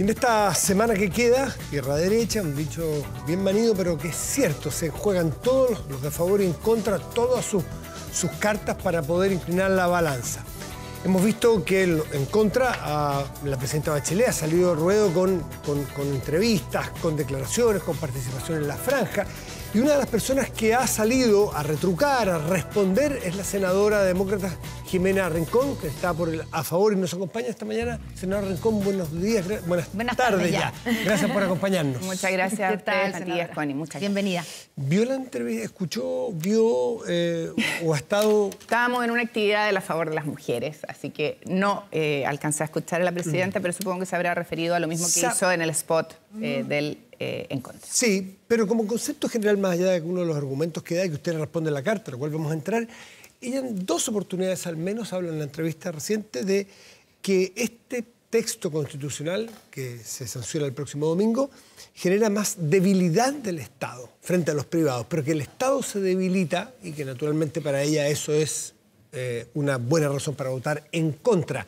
Y en esta semana que queda, guerra derecha, un dicho bienvenido, pero que es cierto, se juegan todos los de favor y en contra, todas sus, cartas para poder inclinar la balanza. Hemos visto que en contra a la presidenta Bachelet ha salido de ruedo con entrevistas, con declaraciones, con participación en la franja. Y una de las personas que ha salido a retrucar, a responder, es la senadora demócrata Jimena Rincón, que está por el a favor y nos acompaña esta mañana. Senadora Rincón, buenos días, buenas, tardes, ya. Gracias por acompañarnos. Muchas gracias. a tal, Matías, Connie? Muchas Bienvenida. ¿Vio la entrevista? ¿Escuchó? ¿Vio? Eh, ¿O ha estado...? Estábamos en una actividad de a favor de las mujeres, así que no eh, alcancé a escuchar a la presidenta, mm. pero supongo que se habrá referido a lo mismo que hizo en el spot eh, mm. del eh, en contra. Sí, pero como concepto general, más allá de uno de los argumentos que da y que usted responde en la carta, a cual vamos a entrar, ella en dos oportunidades al menos habla en la entrevista reciente de que este texto constitucional que se sanciona el próximo domingo genera más debilidad del Estado frente a los privados, pero que el Estado se debilita y que naturalmente para ella eso es eh, una buena razón para votar en contra.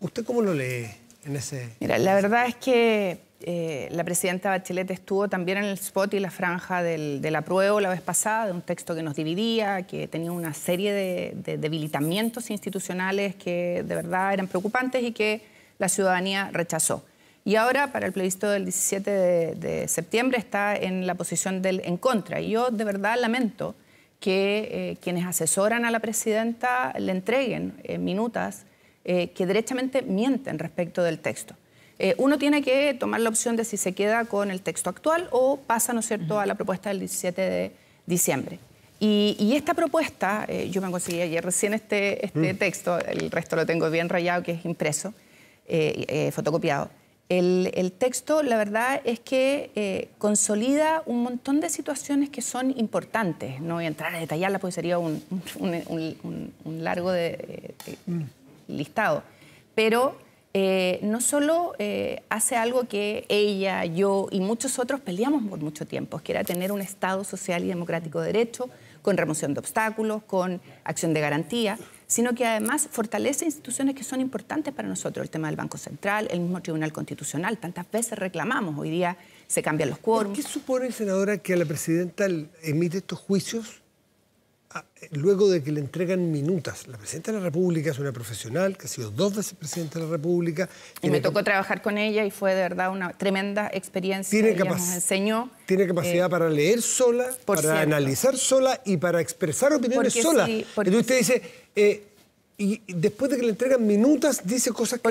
¿Usted cómo lo lee en ese... Mira, la verdad es que eh, la presidenta Bachelet estuvo también en el spot y la franja del, la apruebo la vez pasada, de un texto que nos dividía, que tenía una serie de, debilitamientos institucionales que de verdad eran preocupantes y que la ciudadanía rechazó. Y ahora, para el plebiscito del 17 de, septiembre, está en la posición del en contra. Y yo de verdad lamento que eh, quienes asesoran a la presidenta le entreguen eh, minutas que derechamente mienten respecto del texto. Eh, uno tiene que tomar la opción de si se queda con el texto actual o pasa, ¿no es cierto?, a la propuesta del 17 de diciembre. Y, esta propuesta, eh, yo me conseguí ayer recién este, este mm. texto, el resto lo tengo bien rayado, que es impreso, eh, fotocopiado. El, texto, la verdad, es que consolida un montón de situaciones que son importantes. No voy a entrar a detallarlas porque sería un, largo mm. listado. Pero eh, no solo eh, hace algo que ella, yo y muchos otros peleamos por mucho tiempo, que era tener un Estado social y democrático de derecho, con remoción de obstáculos, con acción de garantía, sino que además fortalece instituciones que son importantes para nosotros, el tema del Banco Central, el mismo Tribunal Constitucional, tantas veces reclamamos, hoy día se cambian los quórums. ¿Qué supone, senadora, que la presidenta emite estos juicios eh, luego de que le entregan minutas. La presidenta de la República es una profesional que ha sido dos veces presidenta de la República. Y me tocó trabajar con ella y fue de verdad una tremenda experiencia. Tiene nos enseñó. Tiene capacidad eh, para leer sola, para analizar sola y para expresar opiniones sola. Sí, Entonces usted dice, eh, y después de que le entregan minutas dice cosas que,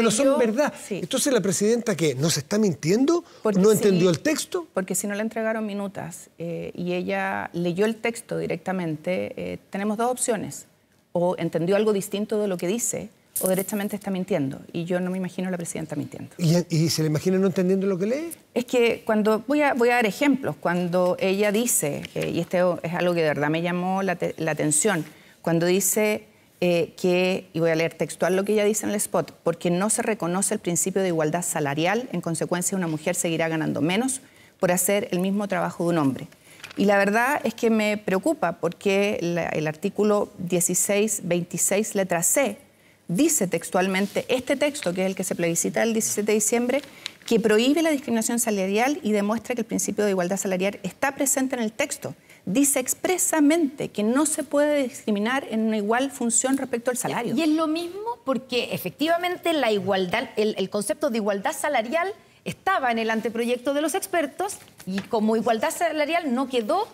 no son verdad. Entonces la presidenta que se está mintiendo, no entendió el texto. Porque si no le entregaron minutas eh, y ella leyó el texto directamente, eh, tenemos dos opciones. O entendió algo distinto de lo que dice, o directamente está mintiendo. Y yo no me imagino a la presidenta mintiendo. ¿Y, se le imagina no entendiendo lo que lee? Es que cuando, voy a, voy a dar ejemplos, cuando ella dice, eh, y este es algo que de verdad me llamó la atención, cuando dice eh, que, y voy a leer textual lo que ella dice en el spot, porque no se reconoce el principio de igualdad salarial, en consecuencia una mujer seguirá ganando menos por hacer el mismo trabajo de un hombre. Y la verdad es que me preocupa porque el artículo 1626, letra C, dice textualmente este texto, que es el que se plebiscita el 17 de diciembre, que prohíbe la discriminación salarial y demuestra que el principio de igualdad salarial está presente en el texto dice expresamente que no se puede discriminar en una igual función respecto al salario. Y es lo mismo porque efectivamente la igualdad, el, el concepto de igualdad salarial estaba en el anteproyecto de los expertos y como igualdad salarial no quedó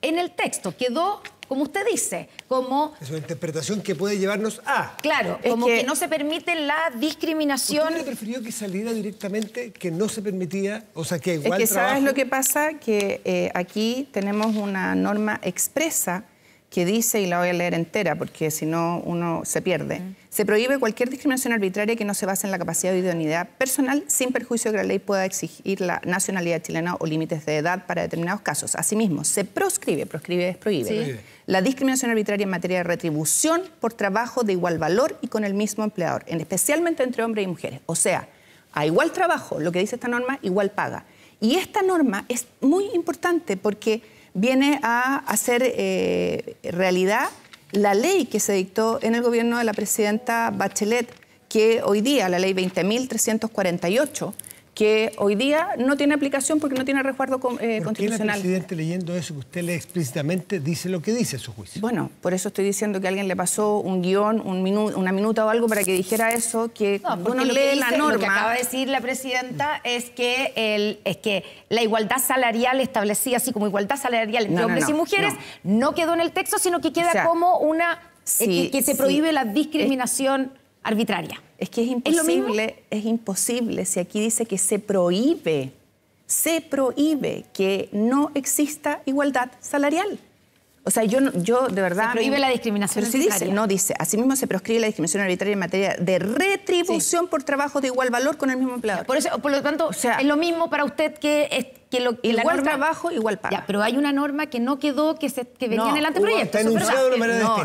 en el texto, quedó como usted dice, como... Es una interpretación que puede llevarnos a... Claro, como que... no se permite la discriminación... Yo le prefirió que saliera directamente que no se permitía? O sea, que igual Es que sabes lo que pasa, que eh, aquí tenemos una norma expresa que dice, y la voy a leer entera porque si no uno se pierde, se prohíbe cualquier discriminación arbitraria que no se base en la capacidad de idoneidad personal sin perjuicio de que la ley pueda exigir la nacionalidad chilena o límites de edad para determinados casos. Asimismo, se proscribe, proscribe es prohíbe, la discriminación arbitraria en materia de retribución por trabajo de igual valor y con el mismo empleador, especialmente entre hombres y mujeres. O sea, a igual trabajo, lo que dice esta norma, igual paga. Y esta norma es muy importante porque viene a hacer eh, realidad la ley que se dictó en el gobierno de la presidenta Bachelet, que hoy día, la ley 20.348, que hoy día no tiene aplicación porque no tiene resguardo eh, constitucional. el presidente leyendo eso que usted le explícitamente dice lo que dice su juicio? Bueno, por eso estoy diciendo que alguien le pasó un guión, un una minuta o algo para que dijera eso, que no, uno la norma... Lo que acaba de decir la presidenta es que, es que la igualdad salarial establecida así como igualdad salarial entre hombres y mujeres no. quedó en el texto, sino que queda como una... Eh, que, se prohíbe la discriminación arbitraria. Es que es imposible, ¿Es, imposible si aquí dice que se prohíbe, se prohíbe que no exista igualdad salarial. O sea, yo, yo de verdad... Se prohíbe la discriminación Pero dice, no dice. Asimismo se proscribe la discriminación arbitraria en materia de retribución por trabajo de igual valor con el mismo empleador. Por, eso, por lo tanto, o sea, es lo mismo para usted que... que igual trabajo, igual pago. pero hay una norma que no quedó, que, se, que venía en el anteproyecto. Está enunciado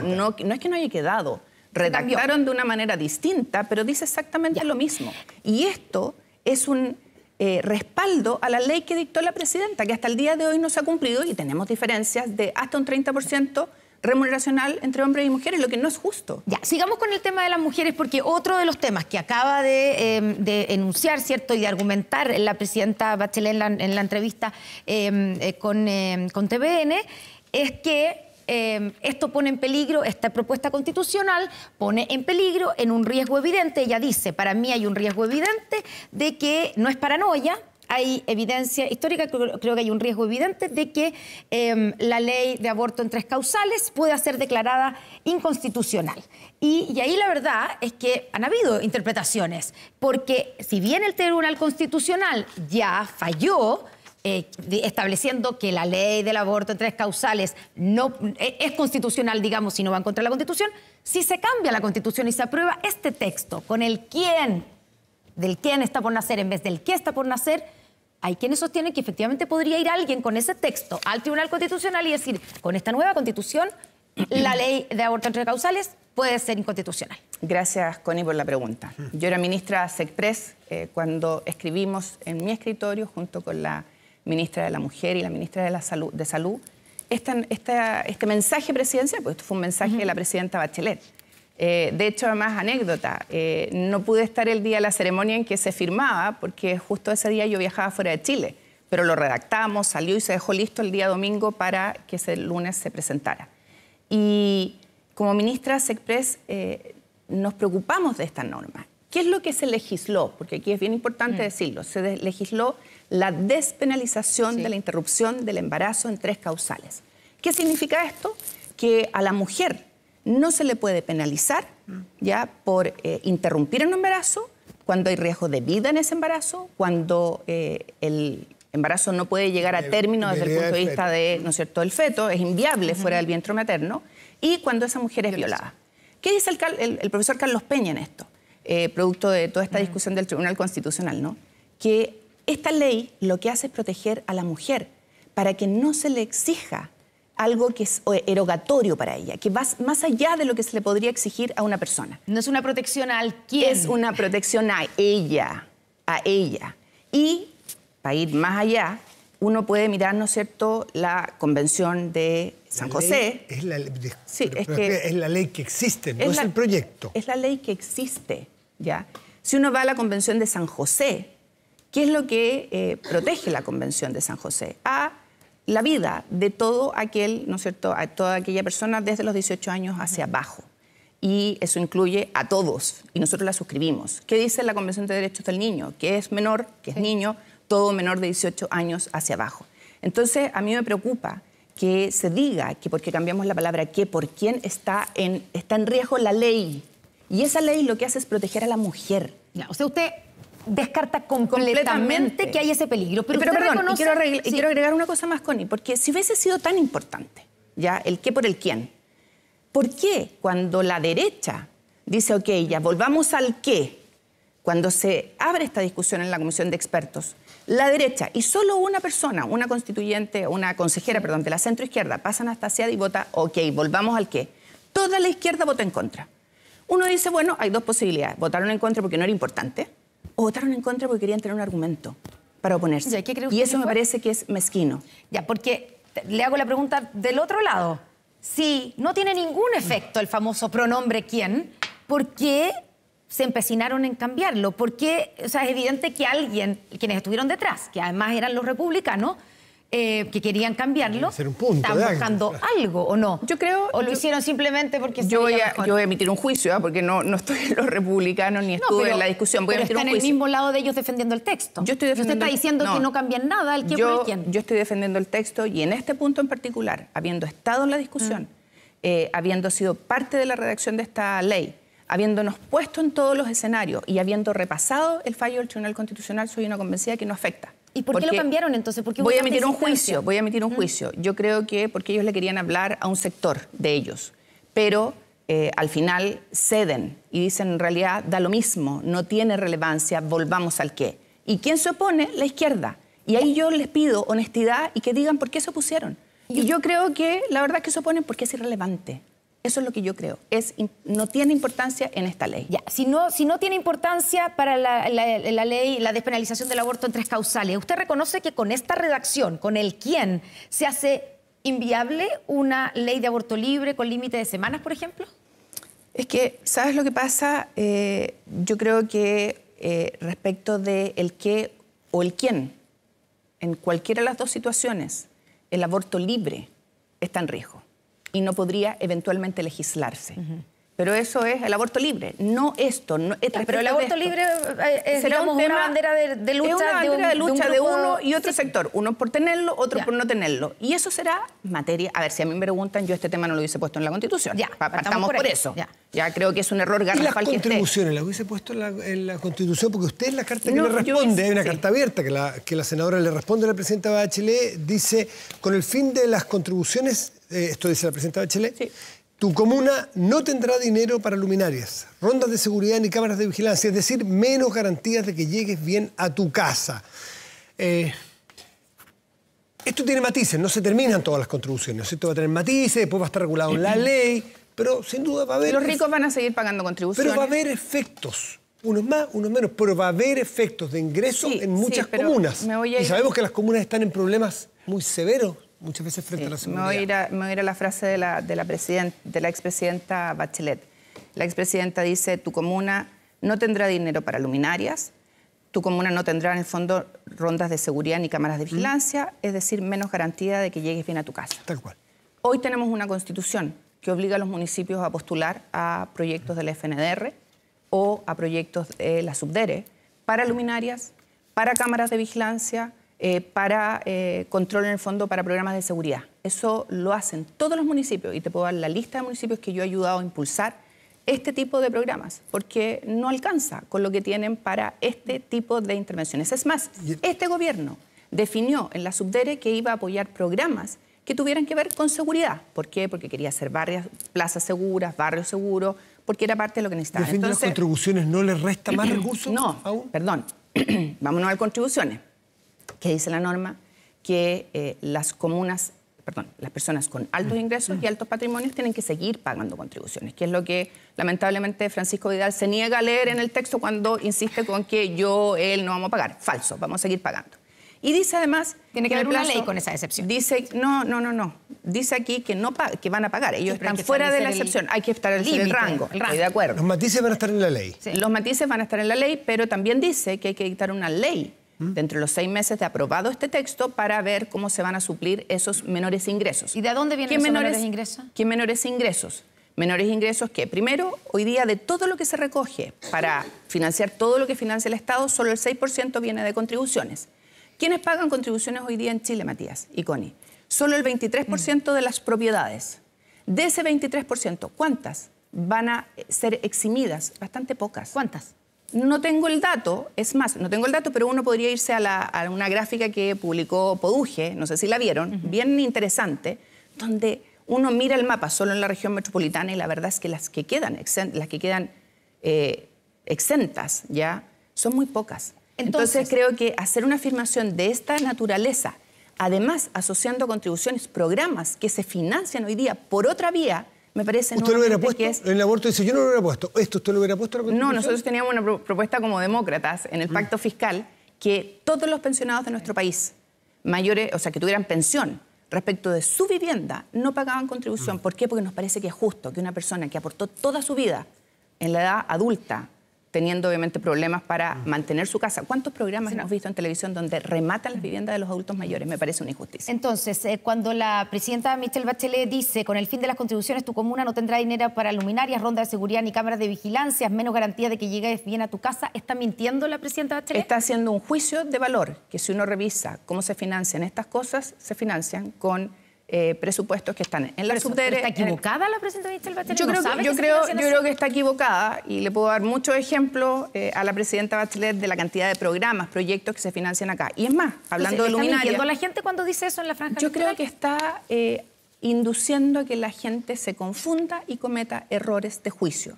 no, no es que no haya quedado redactaron de una manera distinta, pero dice exactamente lo mismo. Y esto es un eh, respaldo a la ley que dictó la presidenta, que hasta el día de hoy no se ha cumplido y tenemos diferencias de hasta un 30% remuneracional entre hombres y mujeres, lo que no es justo. Ya, sigamos con el tema de las mujeres, porque otro de los temas que acaba de, em, enunciar, ¿cierto?, y de argumentar la presidenta Bachelet en la, entrevista em, eh, con, em, con TVN, es que Em, esto pone en peligro, esta propuesta constitucional pone en peligro, en un riesgo evidente, ella dice, para mí hay un riesgo evidente de que no es paranoia, hay evidencia histórica, creo, que hay un riesgo evidente de que em, la ley de aborto en tres causales pueda ser declarada inconstitucional. y, ahí la verdad es que han habido interpretaciones, porque si bien el Tribunal Constitucional ya falló eh, estableciendo que la ley del aborto en tres causales no eh, es constitucional, digamos, si no va en contra de la Constitución, si se cambia la Constitución y se aprueba este texto con el quién, del quién está por nacer en vez del qué está por nacer, hay quienes sostienen que efectivamente podría ir alguien con ese texto al Tribunal Constitucional y decir, con esta nueva Constitución, la ley de aborto en tres causales puede ser inconstitucional. Gracias, Connie, por la pregunta. Yo era ministra SECPRES eh, cuando escribimos en mi escritorio, junto con la ministra de la Mujer y la ministra de, la salud, este mensaje presidencial, pues esto fue un mensaje de la presidenta Bachelet. Eh, de hecho, además, anécdota, eh, no pude estar el día de la ceremonia en que se firmaba, porque justo ese día yo viajaba fuera de Chile, pero lo redactamos, salió y se dejó listo el día domingo para que ese lunes se presentara. Y como ministra SECPRES eh, nos preocupamos de esta norma. ¿Qué es lo que se legisló? Porque aquí es bien importante mm. decirlo, se legisló la despenalización de la interrupción del embarazo en tres causales. ¿Qué significa esto? Que a la mujer no se le puede penalizar mm. ya por eh, interrumpir un embarazo cuando hay riesgo de vida en ese embarazo, cuando eh, el embarazo no puede llegar a término desde el punto de vista de, ¿no es cierto?, el feto, es inviable fuera del vientre materno, y cuando esa mujer es violada. ¿Qué dice el, profesor Carlos Peña en esto? Eh, producto de toda esta mm. discusión del Tribunal Constitucional, ¿no? Que esta ley lo que hace es proteger a la mujer para que no se le exija algo que es erogatorio para ella, que va más allá de lo que se le podría exigir a una persona. No es una protección al quién. Es una protección a ella, a ella. Y, para ir más allá, uno puede mirar, ¿no es cierto?, la Convención de San José. Es la, ley que existe, no es el proyecto. Es la ley que existe, ¿ya? Si uno va a la Convención de San José, ¿Qué es lo que eh, protege la Convención de San José? A la vida de todo aquel, ¿no es cierto?, a toda aquella persona desde los 18 años hacia abajo. Y eso incluye a todos, y nosotros la suscribimos. ¿Qué dice la Convención de Derechos del Niño? Que es menor, que es niño, todo menor de 18 años hacia abajo. Entonces, a mí me preocupa que se diga que porque cambiamos la palabra que por quién está en, está en riesgo la ley. Y esa ley lo que hace es proteger a la mujer. o sea, usted descarta completamente, que hay ese peligro. Pero, perdón, quiero, agregar una cosa más, Connie, porque si hubiese sido tan importante, ya, el qué por el quién, ¿por qué cuando la derecha dice, ok, ya, volvamos al qué, cuando se abre esta discusión en la comisión de expertos, la derecha y solo una persona, una constituyente, una consejera, perdón, de la centroizquierda, hasta Anastasia y vota, ok, volvamos al qué. Toda la izquierda vota en contra. Uno dice, bueno, hay dos posibilidades, votaron en contra porque no era importante, o votaron en contra porque querían tener un argumento para oponerse. y eso me parece que es mezquino. Ya, porque le hago la pregunta del otro lado. Si no tiene ningún efecto el famoso pronombre quién, ¿por qué se empecinaron en cambiarlo? Porque o sea, es evidente que alguien, quienes estuvieron detrás, que además eran los republicanos, eh, que querían cambiarlo, están buscando algo o no. Yo creo. O lo hicieron simplemente porque. Yo voy, a, yo voy a emitir un juicio, ¿ah? porque no, no estoy en los republicanos ni estuve en la discusión. Voy a en el mismo lado de ellos defendiendo el texto. Yo estoy defendiendo. Usted está diciendo que no cambian nada, el yo, por quién. Yo estoy defendiendo el texto y en este punto en particular, habiendo estado en la discusión, mm. eh, habiendo sido parte de la redacción de esta ley, habiéndonos puesto en todos los escenarios y habiendo repasado el fallo del Tribunal Constitucional, soy una convencida que no afecta. ¿Y por qué lo cambiaron entonces? voy a emitir un juicio, voy a emitir un juicio. Yo creo que porque ellos le querían hablar a un sector de ellos, pero eh, al final ceden y dicen en realidad da lo mismo, no tiene relevancia, volvamos al qué. ¿Y quién se opone? La izquierda. Y ahí yo les pido honestidad y que digan por qué se opusieron. Y yo creo que la verdad es que se oponen porque es irrelevante. Eso es lo que yo creo. Es, no tiene importancia en esta ley. Ya, si no, si no tiene importancia para la, ley, la despenalización del aborto en tres causales, ¿usted reconoce que con esta redacción, con el quién, se hace inviable una ley de aborto libre con límite de semanas, por ejemplo? Es que, ¿sabes lo que pasa? Eh, yo creo que eh, respecto del el qué o el quién, en cualquiera de las dos situaciones, el aborto libre está en riesgo y no podría eventualmente legislarse. Pero eso es el aborto libre, no esto. Eh, pero el aborto libre es, eh, eh, una bandera de, de lucha, de, lucha de, uno y otro sector. Uno por tenerlo, otro por no tenerlo. Y eso será materia. A ver, si a mí me preguntan, yo este tema no lo hubiese puesto en la Constitución. Ya, partamos, por, eso. Ya. creo que es un error ganar las contribuciones las hubiese puesto en la, Constitución? Porque usted es la carta que le responde. una carta abierta que la, que la senadora le responde a la presidenta Bachelet. Dice, con el fin de las contribuciones eh, esto dice la presidenta Bachelet, tu comuna no tendrá dinero para luminarias, rondas de seguridad ni cámaras de vigilancia, es decir, menos garantías de que llegues bien a tu casa. Eh, esto tiene matices, no se terminan todas las contribuciones, esto va a tener matices, después va a estar regulado en la ley, pero sin duda va a haber... Los ricos van a seguir pagando contribuciones. Pero va a haber efectos unos más, unos menos, pero va a haber efectos de ingreso en muchas comunas. Y sabemos que las comunas están en problemas muy severos muchas veces frente a la seguridad. Me voy a ir a, me la frase de la, de la, de la expresidenta Bachelet. La expresidenta dice, tu comuna no tendrá dinero para luminarias, tu comuna no tendrá en el fondo rondas de seguridad ni cámaras de mm. vigilancia, es decir, menos garantía de que llegues bien a tu casa. Tal cual. Hoy tenemos una constitución que obliga a los municipios a postular a proyectos del FNDR o a proyectos de la Subdere para luminarias, para cámaras de vigilancia, eh, para eh, control en el fondo para programas de seguridad. Eso lo hacen todos los municipios y te puedo dar la lista de municipios que yo he ayudado a impulsar este tipo de programas, porque no alcanza con lo que tienen para este tipo de intervenciones. Es más, este gobierno definió en la subdere que iba a apoyar programas que tuvieran que ver con seguridad. ¿Por qué? Porque quería hacer barrios, plazas seguras, barrios seguros, porque era parte de lo que necesitaba. Entonces, las contribuciones no les resta más recursos? No, perdón. Vámonos a las contribuciones que dice la norma que eh, las comunas, perdón, las personas con altos mm. ingresos y altos patrimonios tienen que seguir pagando contribuciones, que es lo que lamentablemente Francisco Vidal se niega a leer en el texto cuando insiste con que yo, él no vamos a pagar. Falso, vamos a seguir pagando. Y dice además... Tiene que haber una ley con esa excepción. Dice, no, no, no, no. Dice aquí que no que van a pagar. Ellos están fuera de la excepción. hay que estar el, el rango. de acuerdo. Los matices van a estar en la ley. Los matices van a estar en la ley, pero también dice que hay que dictar una ley dentro de los seis meses de aprobado este texto para ver cómo se van a suplir esos menores ingresos. ¿Y de dónde vienen esos menores, ingresos? ¿Qué menores ingresos? Menores ingresos que, primero, hoy día de todo lo que se recoge para financiar todo lo que financia el Estado, solo el 6% viene de contribuciones. ¿Quiénes pagan contribuciones hoy día en Chile, Matías y Connie? Solo el 23% de las propiedades. De ese 23%, ¿cuántas van a ser eximidas? Bastante pocas. ¿Cuántas? No tengo el dato, es más, no tengo el dato, pero uno podría irse a, una gráfica que publicó Poduje, no sé si la vieron, bien interesante, donde uno mira el mapa solo en la región metropolitana y la verdad es que las que quedan, las que quedan eh, exentas ya son muy pocas. Entonces creo que hacer una afirmación de esta naturaleza, además asociando contribuciones, programas que se financian hoy día por otra vía, me parece ¿Usted hubiera puesto? En el aborto dice, yo no lo hubiera puesto. ¿Esto usted lo hubiera puesto? no, nosotros teníamos una propuesta como demócratas en el mm. pacto fiscal que todos los pensionados de nuestro país, mayores, o sea, que tuvieran pensión respecto de su vivienda, no pagaban contribución. Mm. ¿Por qué? Porque nos parece que es justo que una persona que aportó toda su vida en la edad adulta teniendo obviamente problemas para mantener su casa. ¿Cuántos programas hemos visto en televisión donde rematan las viviendas de los adultos mayores? Me parece una injusticia. Entonces, eh, cuando la presidenta Michelle Bachelet dice, con el fin de las contribuciones, tu comuna no tendrá dinero para luminarias, rondas de seguridad ni cámaras de vigilancia, menos garantía de que llegues bien a tu casa, ¿está mintiendo la presidenta Bachelet? Está haciendo un juicio de valor, que si uno revisa cómo se financian estas cosas, se financian con eh, presupuestos que están en la subdere. ¿Está equivocada la presidenta Bachelet? Yo creo, que, yo, creo, que está equivocada y le puedo dar muchos ejemplos eh, a la presidenta Bachelet de la cantidad de programas, proyectos que se financian acá. Y es más, hablando de luminarias... ¿Está la gente cuando dice eso en la franja? Yo creo que está eh, induciendo a que la gente se confunda y cometa errores de juicio.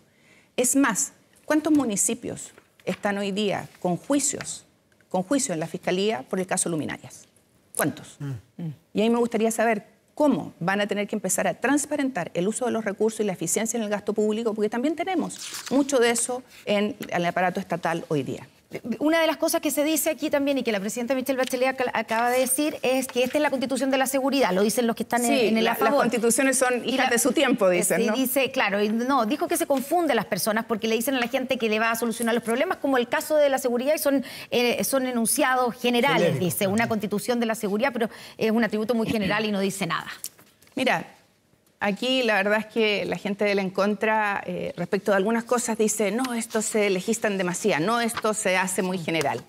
Es más, ¿cuántos municipios están hoy día con juicios, con juicio en la Fiscalía por el caso Luminarias? ¿Cuántos? Mm. Mm. Y a mí me gustaría saber cómo van a tener que empezar a transparentar el uso de los recursos y la eficiencia en el gasto público, porque también tenemos mucho de eso en el aparato estatal hoy día. Una de las cosas que se dice aquí también y que la presidenta Michelle Bachelet acaba de decir es que esta es la constitución de la seguridad, lo dicen los que están en, el a Las constituciones son hijas de su tiempo, dicen. ¿no? Dice, claro, no, dijo que se confunden las personas porque le dicen a la gente que le va a solucionar los problemas, como el caso de la seguridad, y son, eh, son enunciados generales, dice, una constitución de la seguridad, pero es un atributo muy general y no dice nada. Mira, Aquí la verdad es que la gente del en contra eh, respecto de algunas cosas dice, no, esto se en demasiado, no, esto se hace muy general.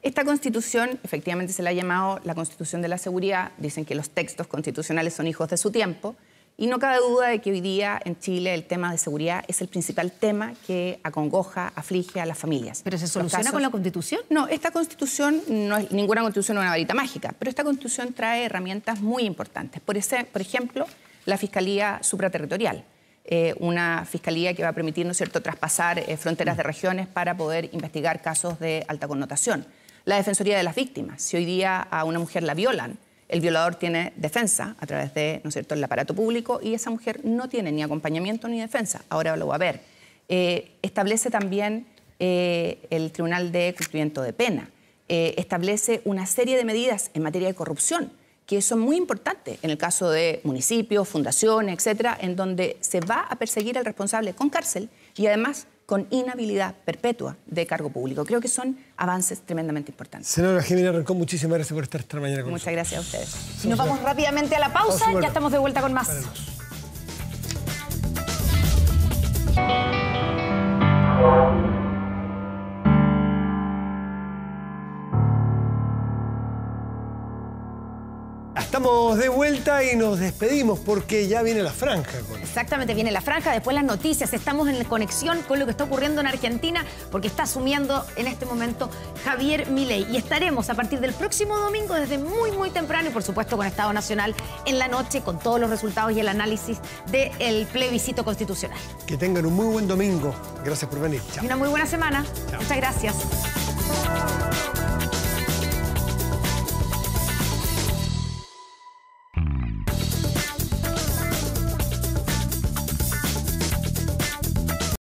Esta constitución, efectivamente se la ha llamado la constitución de la seguridad, dicen que los textos constitucionales son hijos de su tiempo, y no cabe duda de que hoy día en Chile el tema de seguridad es el principal tema que acongoja, aflige a las familias. ¿Pero se soluciona con la Constitución? No, esta Constitución, no es, ninguna Constitución es una varita mágica, pero esta Constitución trae herramientas muy importantes. Por, ese, por ejemplo, la Fiscalía Supraterritorial. Eh, una fiscalía que va a permitir, cierto?, traspasar eh, fronteras de regiones para poder investigar casos de alta connotación. La Defensoría de las Víctimas. Si hoy día a una mujer la violan, el violador tiene defensa a través de, ¿no el aparato público y esa mujer no tiene ni acompañamiento ni defensa. Ahora lo va a ver. Eh, establece también el Tribunal de Cumplimiento de Pena. establece una serie de medidas en materia de corrupción que es muy importante en el caso de municipios, fundaciones, etcétera, en donde se va a perseguir al responsable con cárcel y además con inhabilidad perpetua de cargo público. Creo que son avances tremendamente importantes. Señora Jimena Rancón, muchísimas gracias por estar esta mañana con nosotros. Muchas gracias a ustedes. Si Nos vamos rápidamente a la pausa, ya estamos de vuelta con más. Estamos de vuelta y nos despedimos porque ya viene la franja. Exactamente, viene la franja, después las noticias. Estamos en conexión con lo que está ocurriendo en Argentina porque está asumiendo en este momento Javier Milei. Y estaremos a partir del próximo domingo desde muy, muy temprano y por supuesto con Estado Nacional en la noche con todos los resultados y el análisis del plebiscito constitucional. Que tengan un muy buen domingo. Gracias por venir. Y una muy buena semana. Muchas gracias.